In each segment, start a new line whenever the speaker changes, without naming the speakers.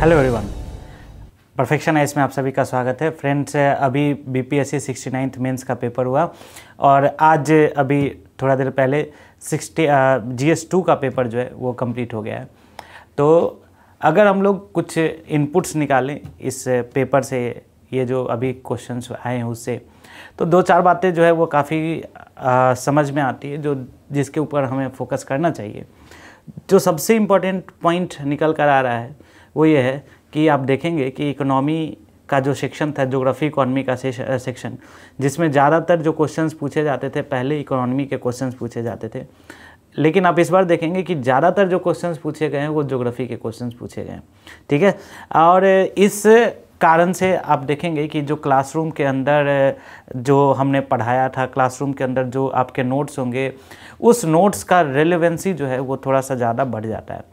hello everyone perfection है इसमें आप सभी का स्वागत है फ्रेंड्स अभी B P S C sixty ninth mains का पेपर हुआ और आज अभी थोड़ा देर पहले सिक्सटी जी एस टू का पेपर जो है वो कंप्लीट हो गया है तो अगर हम लोग कुछ इनपुट्स निकालें इस पेपर से ये जो अभी क्वेश्चंस आए हैं उससे तो दो चार बातें जो है वो काफ़ी समझ में आती है जो जिसके ऊपर हमें फोकस करना चाहिए जो सबसे इम्पोर्टेंट पॉइंट निकल कर आ रहा है वो ये है कि आप देखेंगे कि इकोनॉमी का जो सेक्शन था जोग्राफी इकोनॉमी का सेक्शन जिसमें ज़्यादातर जो क्वेश्चंस पूछे जाते थे पहले इकोनॉमी के क्वेश्चंस पूछे जाते थे लेकिन आप इस बार देखेंगे कि ज़्यादातर जो क्वेश्चंस पूछे गए हैं वो ज्योग्राफी के क्वेश्चंस पूछे गए हैं ठीक है और इस कारण से आप देखेंगे कि जो क्लासरूम के अंदर जो हमने पढ़ाया था क्लासरूम के अंदर जो आपके नोट्स होंगे उस नोट्स का रेलिवेंसी जो है वो थोड़ा सा ज़्यादा बढ़ जाता है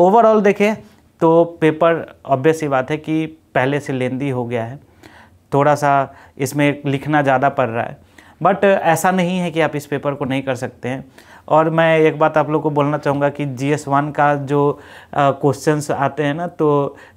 ओवरऑल देखें तो पेपर ऑब्वियस ही बात है कि पहले से लेंदी हो गया है थोड़ा सा इसमें लिखना ज़्यादा पड़ रहा है बट ऐसा नहीं है कि आप इस पेपर को नहीं कर सकते हैं और मैं एक बात आप लोग को बोलना चाहूँगा कि जी एस वन का जो क्वेश्चंस आते हैं ना तो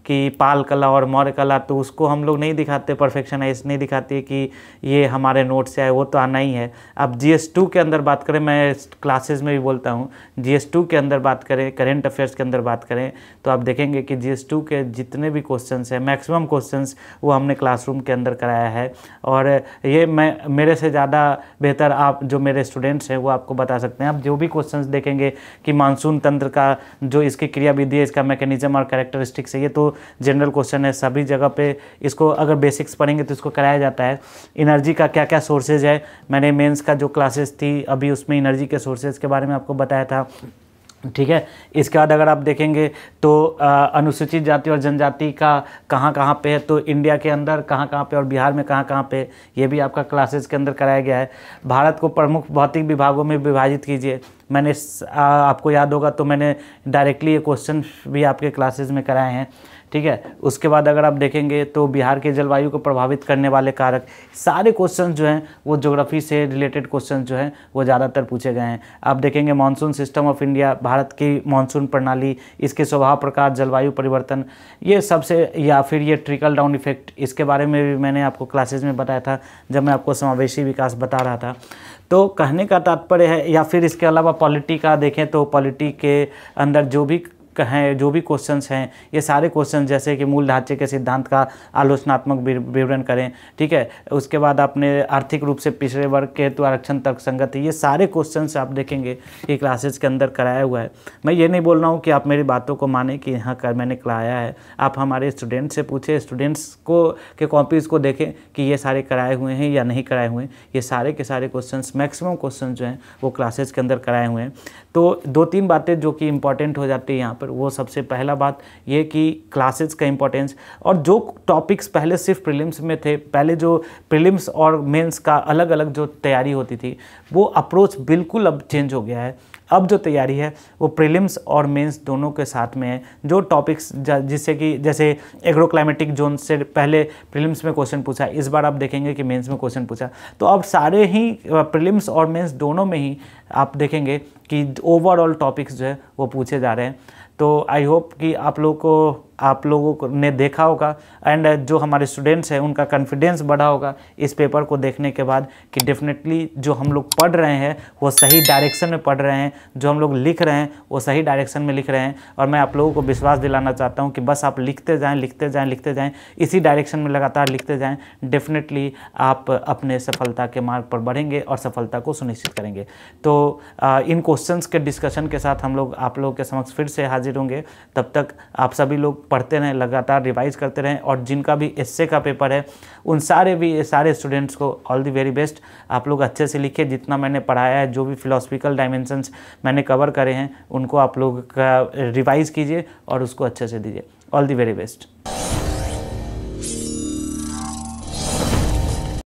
कि पाल कला और मौर्य कला तो उसको हम लोग नहीं दिखाते परफेक्शन आइस नहीं दिखाती है कि ये हमारे नोट से आए वो तो आना ही है अब जी एस टू के अंदर बात करें मैं क्लासेज में भी बोलता हूँ जी एस टू के अंदर बात करें करेंट अफेयर्स के अंदर बात करें तो आप देखेंगे कि जी एस टू के जितने भी क्वेश्चन हैं मैक्सिमम क्वेश्चन वो हमने क्लासरूम के अंदर कराया है और ये मैं मेरे से ज़्यादा बेहतर आप जो मेरे स्टूडेंट्स हैं वो आपको बता सकते हैं आप जो भी क्वेश्चन देखेंगे कि मानसून तंत्र का जो इसकी क्रियाविधि है इसका मैकेनिज्म और कैरेक्टरिस्टिक्स है ये तो जनरल क्वेश्चन है सभी जगह पे इसको अगर बेसिक्स पढ़ेंगे तो इसको कराया जाता है इनर्जी का क्या क्या सोर्सेज है मैंने मेन्स का जो क्लासेस थी अभी उसमें इनर्जी के सोर्सेज के बारे में आपको बताया था ठीक है इसके बाद अगर आप देखेंगे तो अनुसूचित जाति और जनजाति का कहाँ कहाँ पे है तो इंडिया के अंदर कहाँ कहाँ पे और बिहार में कहाँ कहाँ पे ये भी आपका क्लासेस के अंदर कराया गया है भारत को प्रमुख भौतिक विभागों में विभाजित कीजिए मैंने आ, आपको याद होगा तो मैंने डायरेक्टली ये क्वेश्चन भी आपके क्लासेस में कराए हैं ठीक है उसके बाद अगर आप देखेंगे तो बिहार के जलवायु को प्रभावित करने वाले कारक सारे क्वेश्चन जो हैं वो ज्योग्राफी से रिलेटेड क्वेश्चन जो हैं वो ज़्यादातर पूछे गए हैं आप देखेंगे monsoon system of India Bharat की मानसून प्रणाली इसके स्वभाव प्रकार जलवायु परिवर्तन ये सबसे या फिर ये ट्रिकल डाउन इफेक्ट इसके बारे में भी मैंने आपको क्लासेज में बताया था जब मैं आपको समावेशी विकास बता रहा था तो कहने का तात्पर्य है या फिर इसके अलावा पॉलिटी का देखें तो पॉलिटी के अंदर जो भी हैं जो भी क्वेश्चंस हैं ये सारे क्वेश्चन जैसे कि मूल ढांचे के सिद्धांत का आलोचनात्मक विवरण करें ठीक है उसके बाद आपने आर्थिक रूप से पिछड़े वर्ग के हेतु आरक्षण तर्क संगत है ये सारे क्वेश्चन आप देखेंगे ये क्लासेज के अंदर कराया हुआ है मैं ये नहीं बोल रहा हूँ कि आप मेरी बातों को माने कि यहाँ कर मैंने कराया है आप हमारे स्टूडेंट से पूछे स्टूडेंट्स को के कॉपीज़ को देखें कि ये सारे कराए हुए हैं या नहीं कराए हुए हैं ये सारे के सारे क्वेश्चन मैक्सिमम क्वेश्चन जो हैं वो क्लासेज के अंदर कराए हुए हैं तो दो तीन बातें जो कि इंपॉर्टेंट हो जाती है यहाँ पर पर वो सबसे पहला बात ये कि क्लासेज का इंपॉर्टेंस और जो टॉपिक्स पहले सिर्फ प्रिलिम्स में थे पहले जो प्रिलिम्स और मेंस का अलग अलग जो तैयारी होती थी वो अप्रोच बिल्कुल अब चेंज हो गया है अब जो तैयारी है वो प्रीलिम्स और मेंस दोनों के साथ में है जो टॉपिक्स जिससे कि जैसे एग्रो क्लाइमेटिक जोन से पहले प्रीलिम्स में क्वेश्चन पूछा इस बार आप देखेंगे कि मेंस में क्वेश्चन पूछा तो अब सारे ही प्रीलिम्स और मेंस दोनों में ही आप देखेंगे कि ओवरऑल टॉपिक्स जो है वो पूछे जा रहे हैं तो आई होप कि आप लोग को आप लोगों ने देखा होगा एंड जो हमारे स्टूडेंट्स हैं उनका कॉन्फिडेंस बढ़ा होगा इस पेपर को देखने के बाद कि डेफिनेटली जो हम लोग पढ़ रहे हैं वो सही डायरेक्शन में पढ़ रहे हैं जो हम लोग लिख रहे हैं वो सही डायरेक्शन में लिख रहे हैं और मैं आप लोगों को विश्वास दिलाना चाहता हूँ कि बस आप लिखते जाएँ लिखते जाएँ लिखते जाएँ इसी डायरेक्शन में लगातार लिखते जाएँ डेफिनेटली आप अपने सफलता के मार्ग पर बढ़ेंगे और सफलता को सुनिश्चित करेंगे तो इन क्वेश्चन के डिस्कशन के साथ हम लोग आप लोगों के समक्ष फिर से हाजिर होंगे तब तक आप सभी लोग पढ़ते रहें लगातार रिवाइज करते रहें और जिनका भी एस का पेपर है उन सारे भी सारे स्टूडेंट्स को ऑल दी वेरी बेस्ट आप लोग अच्छे से लिखे जितना मैंने पढ़ाया है जो भी फिलोसफिकल डायमेंशंस मैंने कवर करे हैं उनको आप लोग का रिवाइज़ कीजिए और उसको अच्छे से दीजिए ऑल दी वेरी बेस्ट